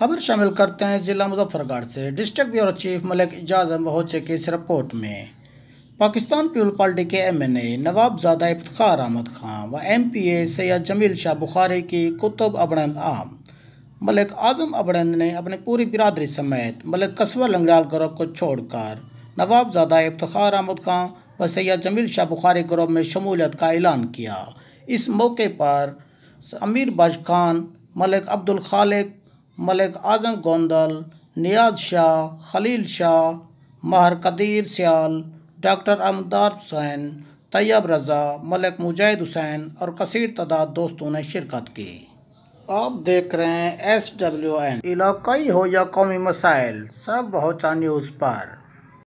खबर शामिल करते हैं ज़िला मुजफ्फरगढ़ से डिस्ट्रिक्ट ब्यूरो चीफ मलिक इजाज़म पहुंचे की इस रिपोर्ट में पाकिस्तान पीपल पार्टी के M N A Nawabzada Iftikhar Ahmed Khan व M P A Syed Jamil Shah Bukhari की कुतुब अबड़न आम मलिक आजम अबड़न ने अपने पूरी बिरादरी समेत मलिक कस्बा लंगलाल ग्रोप को छोड़कर नवाबजादा इफ्तार अहमद खान व सैयद जमील शाह बुखारी ग्रोप में शमूलियत का ऐलान किया इस मौके पर अमीर बाज खान मलिक अब्दुल खालिक मलिक आजम गोंदल नियाज शाह खलील शाह महर कदीर सियाल डॉक्टर अमदार हुसैन तैयब रज़ा मलिक मुजाहिद हुसैन और कसर तादाद दोस्तों ने शिरकत की आप देख रहे हैं एस डब्ल्यू एन इलाकई हो या कौमी मसाइल सब बहुत न्यूज़ पर